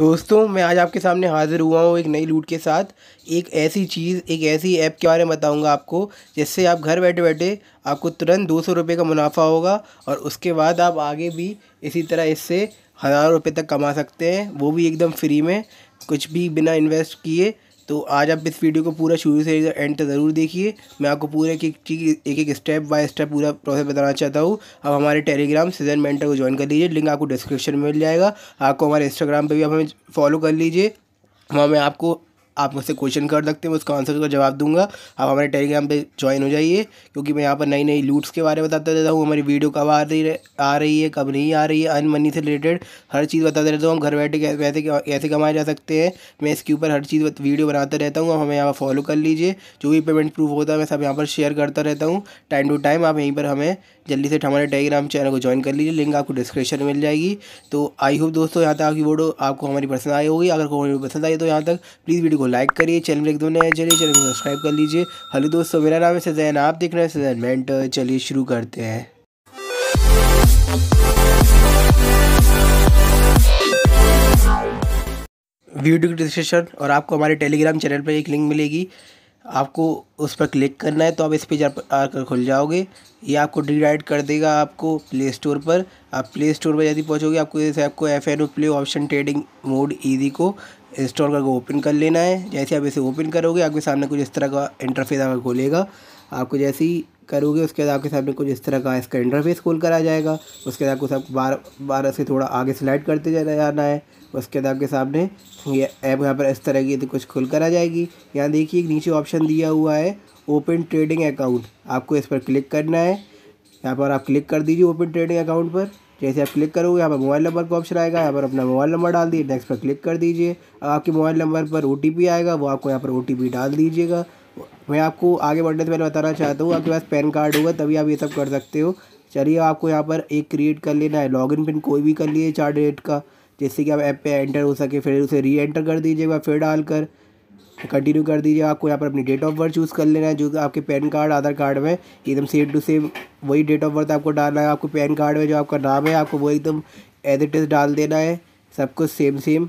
दोस्तों मैं आज आपके सामने हाज़िर हुआ हूँ एक नई लूट के साथ एक ऐसी चीज़ एक ऐसी ऐप के बारे में बताऊँगा आपको जिससे आप घर बैठे बैठे आपको तुरंत दो सौ रुपये का मुनाफा होगा और उसके बाद आप आगे भी इसी तरह इससे हज़ार रुपये तक कमा सकते हैं वो भी एकदम फ्री में कुछ भी बिना इन्वेस्ट किए तो आज आप इस वीडियो को पूरा शुरू से एंड तक ज़रूर देखिए मैं आपको पूरे एक एक एक स्टेप बाय स्टेप पूरा प्रोसेस बताना चाहता हूँ आप हमारे टेलीग्राम सीजन मेंटर को ज्वाइन कर लीजिए लिंक आपको डिस्क्रिप्शन में मिल जाएगा आपको हमारे इंस्टाग्राम पर भी आप हमें फॉलो कर लीजिए वहाँ मैं आपको आप मुझसे क्वेश्चन कर सकते हैं उसका आंसर का जवाब दूंगा आप हमारे टेलीग्राम पे ज्वाइन हो जाइए क्योंकि मैं यहाँ पर नई नई लूट्स के बारे में बताता रहता हूँ हमारी वीडियो कब आ रही आ रही है कब नहीं आ रही है अन मनी से रिलेटेड हर चीज़ बताते रहता हूँ हम घर बैठे कैसे कैसे कमाए जा सकते हैं मैं इसके ऊपर हर चीज़ वीडियो बनाता रहता हूँ हमें यहाँ पर फॉलो कर लीजिए जो भी पेमेंट प्रूफ होता है मैं सब यहाँ पर शेयर करता रहता हूँ टाइम टू टाइम आप यहीं पर हमें जल्दी से हमारे टेलीग्राम चैनल को ज्वाइन कर लीजिए लिंक आपको डिस्क्रिप्शन में मिल जाएगी तो आई होप दोस्तों यहाँ तक आपकी वीडियो आपको हमारी पसंद आई होगी अगर कोई पसंद आई तो यहाँ तक प्लीज़ वीडियो को लाइक करिए चैनल एक एकदम नया चलिए चैनल को सब्सक्राइब कर लीजिए हेलो दोस्तों मेरा नाम है सजैन आप देख रहे हैं सजैन मेंटर चलिए शुरू करते हैं वीडियो की डिस्क्रिप्शन और आपको हमारे टेलीग्राम चैनल पर एक लिंक मिलेगी आपको उस पर क्लिक करना है तो आप इस पेज आकर खुल जाओगे ये आपको डिराइड कर देगा आपको प्ले स्टोर पर आप प्ले स्टोर पर यदि पहुंचोगे आपको इस ऐप को F N O play option trading mode easy को इंस्टॉल करके ओपन कर लेना है जैसे आप इसे ओपन करोगे आपके सामने कुछ इस तरह का इंटरफेस आपका खोलेगा आपको जैसे ही करोगे उसके बाद आपके सामने कुछ इस तरह का इसका इंटरफेस खोल कर आ जाएगा उसके बाद आपको सब बार बार से थोड़ा आगे स्लाइड करते जाना है उसके बाद आपके सामने ये ऐप यहाँ पर इस तरह की तो कुछ खुल कर आ जाएगी यहाँ देखिए एक नीचे ऑप्शन दिया हुआ है ओपन ट्रेडिंग अकाउंट आपको इस पर क्लिक करना है यहाँ पर आप क्लिक कर दीजिए ओपन ट्रेडिंग अकाउंट पर जैसे आप क्लिक करोगे यहाँ पर मोबाइल नंबर का ऑप्शन आएगा यहाँ पर अपना मोबाइल नंबर डाल दिए नेक्स्ट पर क्लिक कर दीजिए आपके मोबाइल नंबर पर ओ आएगा वो आपको यहाँ पर ओ डाल दीजिएगा मैं आपको आगे बढ़ने से पहले बताना चाहता हूँ आपके पास पैन कार्ड होगा तभी आप ये सब कर सकते हो चलिए आपको यहाँ पर एक क्रिएट कर लेना है लॉगिन पिन कोई भी कर लिए चार डेट का जिससे कि आप ऐप पे एंटर हो सके फिर उसे री एंटर कर दीजिएगा फिर डालकर कंटिन्यू कर दीजिए आपको यहाँ पर अपनी डेट ऑफ बर्थ चूज़ कर लेना है जो कि आपके पैन कार्ड आधार कार्ड में एकदम सेम टू सेम वही डेट ऑफ बर्थ आपको डालना है आपको पैन कार्ड में जो आपका नाम है आपको वो एकदम एज इट इज़ डाल देना है सब कुछ सेम सेम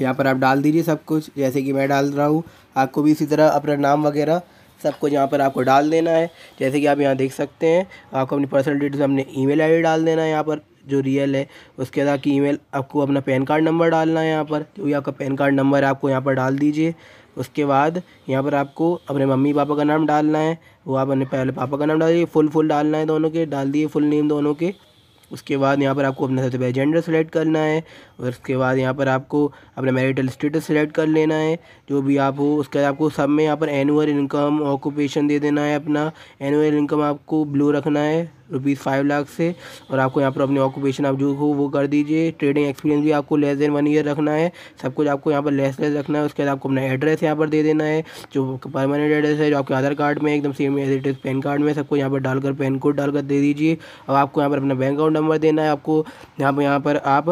यहाँ पर आप डाल दीजिए सब कुछ जैसे कि मैं डाल रहा हूँ आपको भी इसी तरह अपना नाम वगैरह सब कुछ यहाँ पर आपको डाल देना है जैसे कि आप यहाँ देख सकते हैं आपको अपनी पर्सनल डिटेल्स अपने ईमेल आईडी डाल देना है यहाँ पर जो रियल है उसके बाद आपकी ईमेल आपको अपना पैन कार्ड नंबर डालना है यहाँ पर जो भी आपका पैन कार्ड नंबर है आपको यहाँ पर डाल दीजिए उसके बाद यहाँ पर आपको अपने मम्मी पापा का नाम डालना है वो आप अपने पहले पापा का नाम डालिए फुल फुल डालना है दोनों के डाल दिए फुल नेम दोनों के उसके बाद यहाँ पर आपको अपना सबसे पहले जेंडर सेलेक्ट करना है और उसके बाद यहाँ पर आपको अपना मैरिटल स्टेटस सेलेक्ट कर लेना है जो भी आप हो उसके बाद आपको सब में यहाँ पर एनुअल इनकम ऑक्यूपेशन दे देना है अपना एनुअल इनकम आपको ब्लू रखना है रुपीज़ फाइव लाख से और आपको यहाँ पर अपने ऑक्यूपेशन आप जो हो वो कर दीजिए ट्रेडिंग एक्सपीरियंस भी आपको लेस देन वन ईयर रखना है सब कुछ आपको यहाँ पर लेस लेस रखना है उसके बाद आपको अपना एड्रेस यहाँ पर दे देना है जो परमानेंट एड्रेस है जो आपके आधार कार्ड में एकदम same as it is PAN card में सबको यहाँ पर डालकर पैन कोड डालकर दे दीजिए और आपको यहाँ पर अपना बैंक अकाउंट नंबर देना है आपको यहाँ पर यहाँ पर आप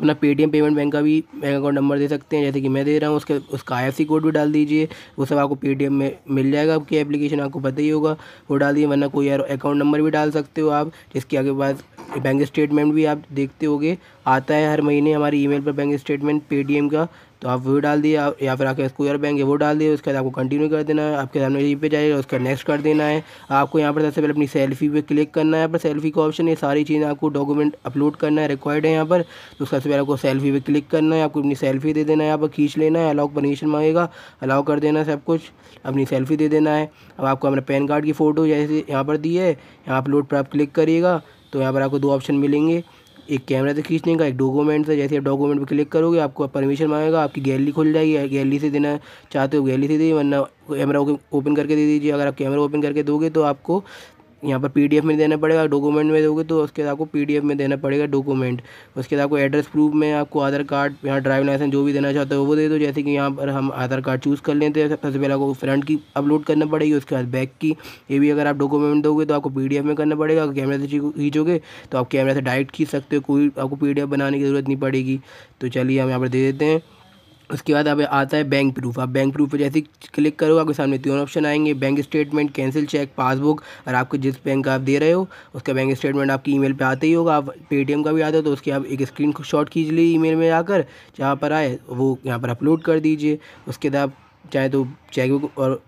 अपना पेटीएम पेमेंट बैंक का भी बैंक अकाउंट नंबर दे सकते हैं जैसे कि मैं दे रहा हूँ उसके उसका आई कोड भी डाल दीजिए वो सब आपको पेटीएम में मिल जाएगा आपकी एप्लीकेशन आपको पता ही होगा वो डाल दीजिए वरना कोई यार अकाउंट नंबर भी डाल सकते हो आप जिसके आगे बाद बैंक स्टेटमेंट भी आप देखते हो आता है हर महीने हमारे मेल पर बैंक स्टेटमेंट पेटीएम का तो आप वो डाल दिए या फिर आपके स्क्वायर बैंक है वो डाल दिए उसके बाद आपको कंटिन्यू कर देना है आपके सामने ये पे जाएगा उसका नेक्स्ट कर देना है आपको यहाँ पर सबसे पहले अपनी सेल्फी पे क्लिक करना है यहाँ पर सेल्फी का ऑप्शन है सारी चीज़ें आपको डॉक्यूमेंट अपलोड करना है रिक्वायर्ड है यहाँ पर तो सबसे पहले आपको सेल्फी पर क्लिक करना है आपको अपनी सेल्फी दे देना है यहाँ पर खींच लेना है अलाउ परमिशन मांगेगा अलाउ कर देना सब कुछ अपनी सेल्फी दे देना है अब आपको अपने पैन कार्ड की फ़ोटो जैसे यहाँ पर दी है यहाँ अपलोड पर आप क्लिक करिएगा तो यहाँ पर आपको दो ऑप्शन मिलेंगे एक कैमरा से तो खींचने का एक डॉक्यूमेंट से जैसे आप डॉक्यूमेंट पर क्लिक करोगे आपको परमिशन मांगेगा आपकी गैलरी खुल जाएगी गैलरी से देना चाहते हो गैलरी से दी वरना कैमरा ओपन करके दे दीजिए अगर आप कैमरा ओपन करके दोगे तो आपको यहाँ पर पीडीएफ में देना पड़ेगा डॉक्यूमेंट में दोगे तो उसके बाद आपको पीडीएफ में देना पड़ेगा डॉक्यूमेंट उसके बाद आपको एड्रेस प्रूफ में आपको आधार कार्ड यहाँ ड्राइविंग लाइसेंस जो भी देना चाहते हो वो दे दो जैसे कि यहाँ पर हम आधार कार्ड चूज़ कर लेते हैं सबसे पहले आपको फ्रंट की अपलोड करना पड़ेगी उसके बाद बैक की ये भी अगर आप डॉक्यूमेंट दोगे तो आपको पी में करना पड़ेगा कैमरे से खींचोगे तो आप कैमरे से डायरेक्ट खींच सकते हो कोई आपको पी बनाने की ज़रूरत नहीं पड़ेगी तो चलिए हम यहाँ पर दे देते हैं उसके बाद अब आता है बैंक प्रूफ आप बैंक प्रूफ पर जैसे क्लिक करो आपके सामने तीन ऑप्शन आएंगे bank statement cancel cheque passbook और आपको जिस बैंक का आप दे रहे हो उसका बैंक स्टेटमेंट आपकी ईमेल पे आते ही होगा आप पेटीएम का भी आता हो तो उसकी आप एक स्क्रीन शॉट लीजिए ईमेल में आकर जहाँ पर आए वो यहाँ पर अपलोड कर दीजिए उसके बाद चाहे तो चेकबुक और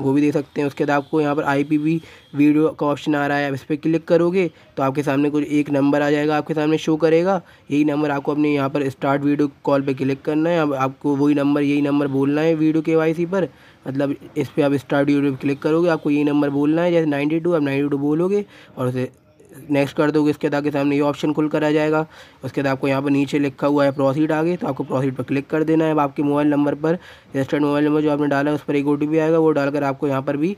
वो भी देख सकते हैं उसके बाद आपको यहाँ पर आई पी वी वीडियो का ऑप्शन आ रहा है आप इस पर क्लिक करोगे तो आपके सामने कुछ एक नंबर आ जाएगा आपके सामने शो करेगा यही नंबर आपको अपने यहाँ पर स्टार्ट वीडियो कॉल पर क्लिक करना है अब आपको वही नंबर यही नंबर बोलना है वीडियो के वाई पर मतलब इस पर आप स्टार्ट वीडियो पर क्लिक करोगे आपको यही नंबर बोलना है जैसे नाइन्टी टू आप नाइन्टी टू बोलोगे और उसे नेक्स्ट कर दोगे इसके बाद सामने ये ऑप्शन खुल कर आ जाएगा उसके बाद आपको यहाँ पर नीचे लिखा हुआ है प्रोसीड आगे तो आपको प्रोसीड पर क्लिक कर देना है आपके मोबाइल नंबर पर रजिस्टर्ड मोबाइल नंबर जो आपने डाला है उस पर एक ओ आएगा वो डालकर आपको यहाँ पर भी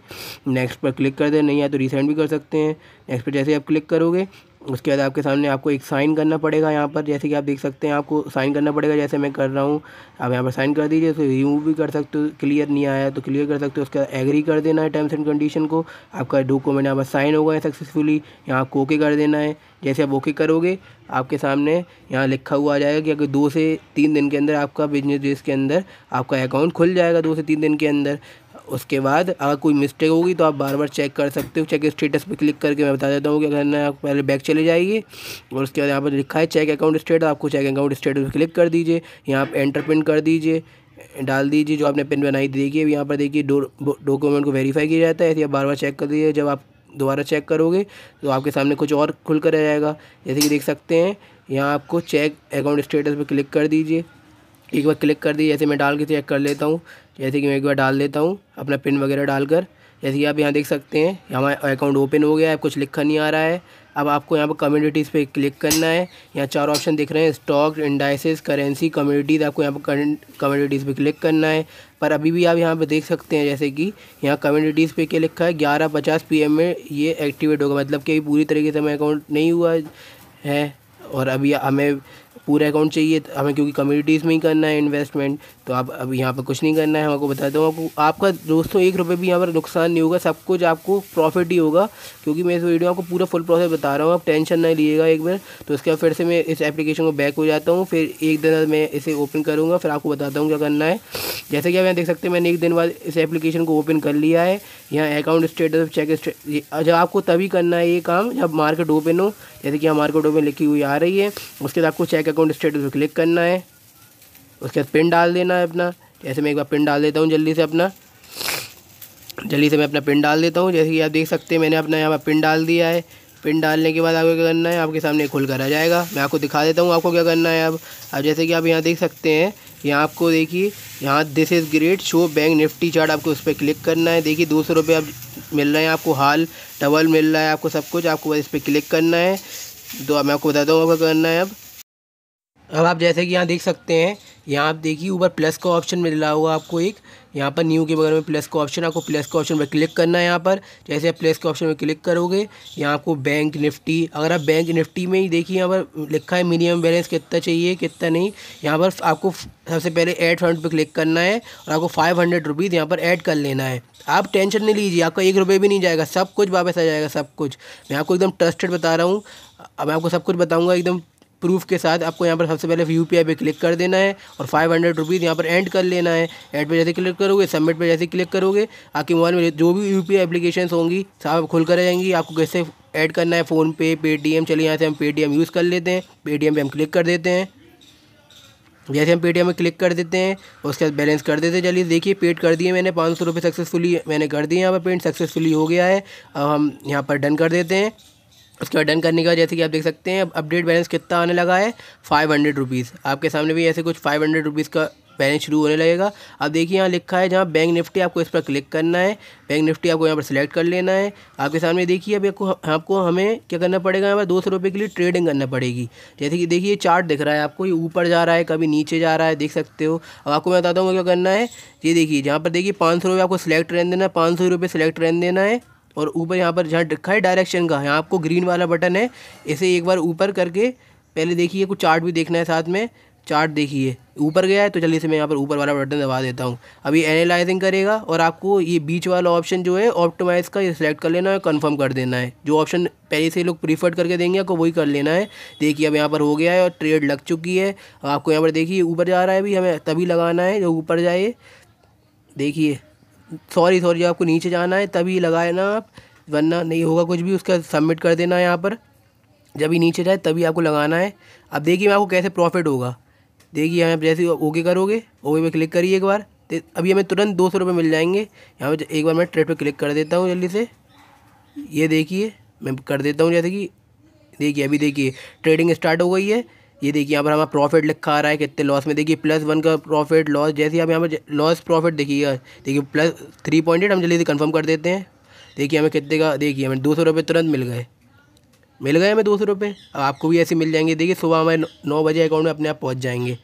नेक्स्ट पर क्लिक कर देना नहीं है तो रिसेंड भी कर सकते हैं नेक्स्ट पर जैसे आप क्लिक करोगे उसके बाद आपके सामने आपको एक साइन करना पड़ेगा यहाँ पर जैसे कि आप देख सकते हैं आपको साइन करना पड़ेगा जैसे मैं कर रहा हूँ आप यहाँ पर साइन कर दीजिए तो रिमूव भी कर सकते हो क्लियर नहीं आया तो क्लियर कर सकते हो बाद एग्री कर देना है टर्म्स एंड कंडीशन को आपका डॉक्यूमेंट यहाँ पर साइन होगा सक्सेसफुली यहाँ आपको ओके कर देना है जैसे आप ओके करोगे आपके सामने यहाँ लिखा हुआ आ जाएगा कि अगर दो से तीन दिन के अंदर आपका बिजनेस डेज के अंदर आपका अकाउंट खुल जाएगा दो से तीन दिन के अंदर उसके बाद अगर कोई मिस्टेक होगी तो आप बार बार चेक कर सकते हो चेक स्टेटस पर क्लिक करके मैं बता देता हूँ कि अगर ना पहले बैक चले जाइए और उसके बाद यहाँ पर लिखा है चेक अकाउंट स्टेटस आपको चेक अकाउंट स्टेटस पर क्लिक कर दीजिए यहाँ आप एंटर पिन कर दीजिए डाल दीजिए जो आपने पिन बनाई देखिए यहाँ पर देखिए डॉक्यूमेंट को वेरीफाई किया जाता है ऐसे आप बार बार चेक कर दीजिए जब आप दोबारा चेक करोगे तो आपके सामने कुछ और खुल कर रह जाएगा जैसे कि देख सकते हैं यहाँ आपको चेक अकाउंट स्टेटस पर क्लिक कर दीजिए एक बार क्लिक कर दीजिए ऐसे मैं डाल के चेक कर लेता हूँ जैसे कि मैं एक बार डाल देता हूँ अपना पिन वगैरह डालकर जैसे कि आप यहाँ देख सकते हैं हमारा अकाउंट ओपन हो गया है कुछ लिखा नहीं आ रहा है अब आपको यहाँ पर कम्युनिटीज़ पे क्लिक करना है यहाँ चार ऑप्शन दिख रहे हैं स्टॉक इंडाइसिस करेंसी कम्युनिटीज़ आपको यहाँ पर कम्युनिटीज़ पे क्लिक करना है पर अभी भी आप यहाँ पर देख सकते हैं जैसे कि यहाँ कम्युनिटीज़ पे क्या लिखा है ग्यारह पचास पी में ये एक्टिवेट होगा मतलब कि अभी पूरी तरीके से हमें अकाउंट नहीं हुआ है और अभी हमें पूरा अकाउंट चाहिए तो हमें क्योंकि कम्युनिटीज़ में ही करना है इन्वेस्टमेंट तो आप अब यहाँ पर कुछ नहीं करना है हम आपको बता दो आपको आपका दोस्तों एक रुपये भी यहाँ पर नुकसान नहीं होगा सब कुछ आपको प्रॉफिट ही होगा क्योंकि मैं इस वीडियो आपको पूरा फुल प्रोसेस बता रहा हूँ आप टेंशन ना लीजिएगा एक बार तो उसके बाद फिर से मैं इस एप्लीकेशन को बैक हो जाता हूँ फिर एक दिन मैं इसे ओपन करूँगा फिर आपको बताता हूँ क्या करना है जैसे कि आप यहाँ देख सकते हैं मैंने एक दिन बाद इस एप्लीकेशन को ओपन कर लिया है यहाँ अकाउंट स्टेटस चेक जब आपको तभी करना है ये काम जब मार्केट ओपन हो जैसे कि यहाँ मार्केट ओपन लिखी हुई आ रही है उसके बाद आपको चेक अकाउंट स्टेटस पर क्लिक करना है उसके बाद पिन डाल देना है अपना जैसे मैं एक बार पिन डाल देता हूँ जल्दी से अपना जल्दी से मैं अपना पिन डाल देता हूँ जैसे कि आप देख सकते हैं मैंने अपना यहाँ पर पिन डाल दिया है पिन डालने के बाद आपको क्या करना है आपके सामने खुल कर आ जाएगा मैं आपको दिखा देता हूँ आपको क्या करना है अब अब जैसे कि आप यहाँ देख सकते हैं यहाँ आपको देखिए यहाँ this is great show Bank Nifty chart आपको उस पर क्लिक करना है देखिए दो सौ रुपये आप मिल रहे हैं आपको हाल डबल मिल रहा है आपको सब कुछ आपको इस पर क्लिक करना है तो मैं आपको बताता हूँ आपको करना है अब अब आप जैसे कि यहाँ देख सकते हैं यहाँ आप देखिए ऊपर प्लस का ऑप्शन मिल रहा होगा आपको एक यहाँ पर न्यू के बगल में प्लस का ऑप्शन आपको प्लस का ऑप्शन पर क्लिक करना है यहाँ पर जैसे आप प्लस के ऑप्शन में क्लिक करोगे यहाँ आपको बैंक निफ्टी अगर आप बैंक निफ्टी में ही देखिए यहाँ पर लिखा है मिनिमम बैलेंस कितना चाहिए कितना नहीं यहाँ पर आपको सबसे पहले एड फंड पर क्लिक करना है और आपको फाइव हंड्रेड रुपीज़ यहाँ पर ऐड कर लेना है आप टेंशन नहीं लीजिए आपका एक रुपये भी नहीं जाएगा सब कुछ वापस आ जाएगा सब कुछ मैं आपको एकदम ट्रस्टेड बता रहा हूँ अब मैं आपको सब कुछ बताऊँगा एकदम प्रूफ के साथ आपको यहाँ पर सबसे पहले यू पी आई पे क्लिक कर देना है और फाइव हंड्रेड रुपीज़ यहाँ पर एंड कर लेना है एड पे जैसे क्लिक करोगे सबमिट पे जैसे क्लिक करोगे आपके मोबाइल में जो भी यू पी एप्लीकेशन होंगी सब खुल कर जाएंगी आपको कैसे ऐड करना है फ़ोन पे पेटीएम चलिए यहाँ से हम पेटीएम यूज़ कर लेते हैं पेटीएम पे हम क्लिक कर देते हैं जैसे हम पेटीएम में क्लिक कर देते हैं उसके बाद बैलेंस कर देते हैं चलिए देखिए पेड कर दिए मैंने पाँच सौ रुपये सक्सेसफुली मैंने कर दिए यहाँ पर पेंट सक्सेसफुली हो गया है अब हम यहाँ पर डन कर देते हैं उसके बाद डन करने के बाद जैसे कि आप देख सकते हैं अपडेट बैलेंस कितना आने लगा है फाइव हंड्रेड रुपीज़ आपके सामने भी ऐसे कुछ फाइव हंड्रेड रुपीज़ का बैलेंस शुरू होने लगेगा अब देखिए यहाँ लिखा है जहाँ बैंक निफ्टी आपको इस पर क्लिक करना है बैंक निफ्टी आपको यहाँ पर सिलेक्ट कर लेना है आपके सामने देखिए अभी आपको आपको हमें क्या करना पड़ेगा यहाँ पर दो सौ रुपये के लिए ट्रेडिंग करना पड़ेगी जैसे कि देखिए चार्ट दिख रहा है आपको ये ऊपर जा रहा है कभी नीचे जा रहा है देख सकते हो अब आपको मैं बताता हूँ क्या करना है ये देखिए जहाँ पर देखिए पाँच सौ रुपये आपको सिलेक्ट रहने देना है पाँच सौ रुपये सिलेक्ट रहने देना है और ऊपर यहाँ पर जहाँ लिखा है डायरेक्शन का यहाँ आपको ग्रीन वाला बटन है इसे एक बार ऊपर करके पहले देखिए कुछ चार्ट भी देखना है साथ में चार्ट देखिए ऊपर गया है तो जल्दी से मैं यहाँ पर ऊपर वाला बटन दबा देता हूँ अभी एनालाइजिंग करेगा और आपको ये बीच वाला ऑप्शन जो है ऑप्टोमाइज़ का ये सिलेक्ट कर लेना है कंफर्म कर देना है जो ऑप्शन पहले से लोग प्रीफर्ड करके देंगे आपको वही कर लेना है देखिए अब यहाँ पर हो गया है और ट्रेड लग चुकी है आपको यहाँ पर देखिए ऊपर जा रहा है अभी हमें तभी लगाना है जो ऊपर जाए देखिए सॉरी सॉरी आपको नीचे जाना है तभी लगाए ना आप वरना नहीं होगा कुछ भी उसका सबमिट कर देना है यहाँ पर जब ही नीचे जाए तभी आपको लगाना है अब देखिए मैं आपको कैसे प्रॉफिट होगा देखिए यहाँ जैसे ओके करोगे ओके पे क्लिक करिए एक बार अभी हमें तुरंत दो सौ रुपये मिल जाएंगे यहाँ पर एक बार मैं ट्रेड पे क्लिक कर देता हूँ जल्दी से ये देखिए मैं कर देता हूँ जैसे कि देखिए अभी देखिए ट्रेडिंग स्टार्ट हो गई है ये देखिए यहाँ पर हमारा प्रॉफिट लिखा आ रहा है कितने लॉस में देखिए प्लस वन का प्रॉफिट लॉस जैसे आप यहाँ पर लॉस प्रॉफिट देखिएगा देखिए प्लस थ्री पॉइंट हम जल्दी से कंफर्म कर देते हैं देखिए हमें कितने का देखिए हमें दो सौ रुपये तुरंत मिल गए मिल गए हमें दो सौ रुपये आपको भी ऐसे मिल जाएंगे देखिए सुबह हमारे नौ बजे अकाउंट में अपने आप पहुँच जाएंगे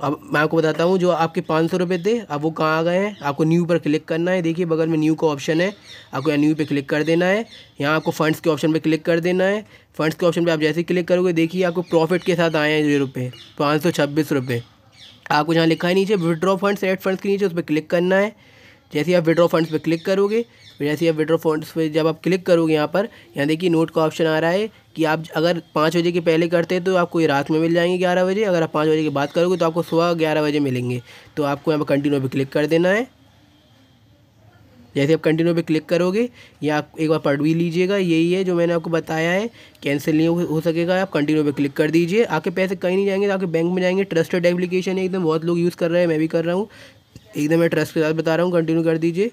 अब मैं आपको बताता हूँ जो आपके पाँच सौ रुपये थे अब वो कहाँ आ गए हैं आपको न्यू पर क्लिक करना है देखिए बगल में न्यू का ऑप्शन है आपको यहाँ न्यू पे क्लिक कर देना है यहाँ आपको फंड्स के ऑप्शन पे क्लिक कर देना है फंड्स के ऑप्शन पे आप जैसे ही क्लिक करोगे देखिए आपको प्रॉफिट के साथ आए हैं ये रुपये पाँच सौ छब्बीस रुपये आपको जहाँ लिखा है नीचे विड्रॉ फंड्स एड फंड्स के नीचे उस पर क्लिक करना है जैसे आप विड्रॉ फंड्स पर क्लिक करोगे जैसे आप विड्रॉ फंड्स पर जब आप क्लिक करोगे यहाँ पर यहाँ देखिए नोट का ऑप्शन आ रहा है कि आप अगर पाँच बजे के पहले करते हैं तो आपको ये रात में मिल जाएंगे ग्यारह बजे अगर आप पाँच बजे की बात करोगे तो आपको सुबह ग्यारह बजे मिलेंगे तो आपको यहाँ पर कंटिन्यू पर क्लिक कर देना है जैसे आप कंटिन्यू पर क्लिक करोगे या आप एक बार पढ़ भी लीजिएगा यही है जो मैंने आपको बताया है कैंसिल नहीं हो सकेगा आप कंटिन्यू पर क्लिक कर दीजिए आपके पैसे कहीं नहीं जाएंगे तो आपके बैंक में जाएंगे ट्रस्टेड एप्लीकेशन है एकदम बहुत लोग यूज़ कर रहे हैं मैं भी कर रहा हूँ एकदम मैं ट्रस्ट के साथ बता रहा हूँ कंटिन्यू कर दीजिए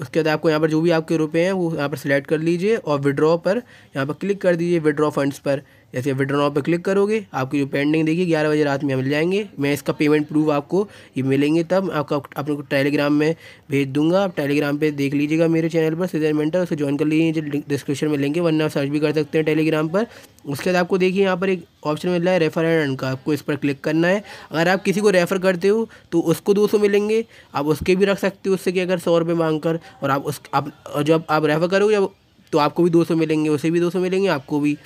उसके बाद आपको यहाँ पर जो भी आपके रुपए हैं वो यहाँ पर सिलेक्ट कर लीजिए और विड्रॉ पर यहाँ पर क्लिक कर दीजिए विड्रॉ फंड्स पर जैसे विड्रॉ नाव पर क्लिक करोगे आपकी जो पेंडिंग देखिए ग्यारह बजे रात में मिल जाएंगे मैं इसका पेमेंट प्रूफ आपको ये मिलेंगे तब आपका अपने को टेलीग्राम में भेज दूंगा आप टेलीग्राम पे देख लीजिएगा मेरे चैनल पर सीजन मेंटर उसे ज्वाइन कर लीजिए डिस्क्रिप्शन में लेंगे वरना आप सर्च भी कर सकते हैं टेलीग्राम पर उसके बाद आपको देखिए यहाँ पर एक ऑप्शन मिल रहा है रेफर एंड का आपको इस पर क्लिक करना है अगर आप किसी को रेफ़र करते हो तो उसको दो सौ मिलेंगे आप उसके भी रख सकते हो उससे कि अगर सौ रुपये मांग कर और आप उस आप जब आप रेफ़र करोगे तो आपको भी दो सौ मिलेंगे उसे भी दो सौ मिलेंगे आपको भी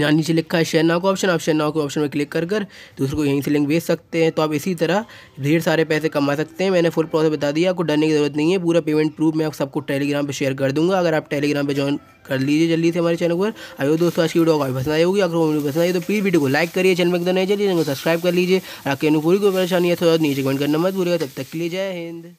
यहाँ नीचे लिखा है शेयर नाव का ऑप्शन आप शेयर नाव के ऑप्शन में क्लिक कर कर दूसरे को यहीं से लिंक भेज सकते हैं तो आप इसी तरह ढेर सारे पैसे कमा सकते हैं मैंने फुल प्रोसेस बता दिया आपको डरने की जरूरत नहीं है पूरा पेमेंट प्रूफ मैं आप सबको टेलीग्राम पर शेयर कर दूंगा अगर आप टेलीग्राम पर ज्वाइन कर लीजिए जल्दी से हमारे चैनल पर आइए दोस्तों आज की वीडियो काफी पसंद आई होगी अगर वीडियो पसंद आई तो प्लीज़ वीडियो को लाइक करिए चैनल में नहीं चलिए चैनल को सब्सक्राइब कर लीजिए आपके अनुपूरी कोई परेशानी है थोड़ा नीचे कमेंट करना मत भूलिएगा तब तक के लिए जय हिंद